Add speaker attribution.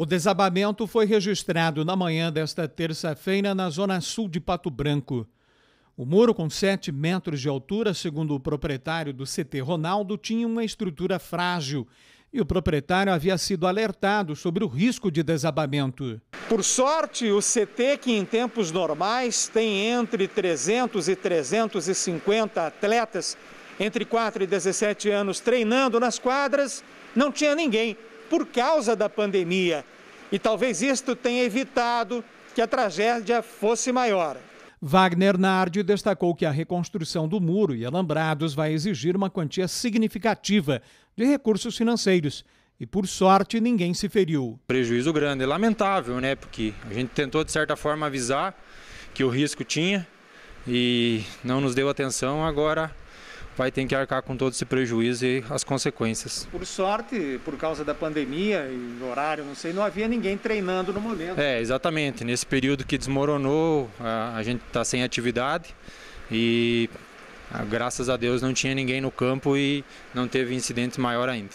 Speaker 1: O desabamento foi registrado na manhã desta terça-feira na zona sul de Pato Branco. O muro, com 7 metros de altura, segundo o proprietário do CT Ronaldo, tinha uma estrutura frágil e o proprietário havia sido alertado sobre o risco de desabamento. Por sorte, o CT, que em tempos normais tem entre 300 e 350 atletas entre 4 e 17 anos treinando nas quadras, não tinha ninguém por causa da pandemia. E talvez isto tenha evitado que a tragédia fosse maior. Wagner Nardi destacou que a reconstrução do muro e alambrados vai exigir uma quantia significativa de recursos financeiros. E por sorte ninguém se feriu.
Speaker 2: Prejuízo grande, lamentável, né? Porque a gente tentou de certa forma avisar que o risco tinha e não nos deu atenção. Agora vai ter que arcar com todo esse prejuízo e as consequências.
Speaker 3: Por sorte, por causa da pandemia e do horário, não sei, não havia ninguém treinando no momento.
Speaker 2: É, exatamente. Nesse período que desmoronou, a gente está sem atividade e ah, graças a Deus não tinha ninguém no campo e não teve incidente maior ainda.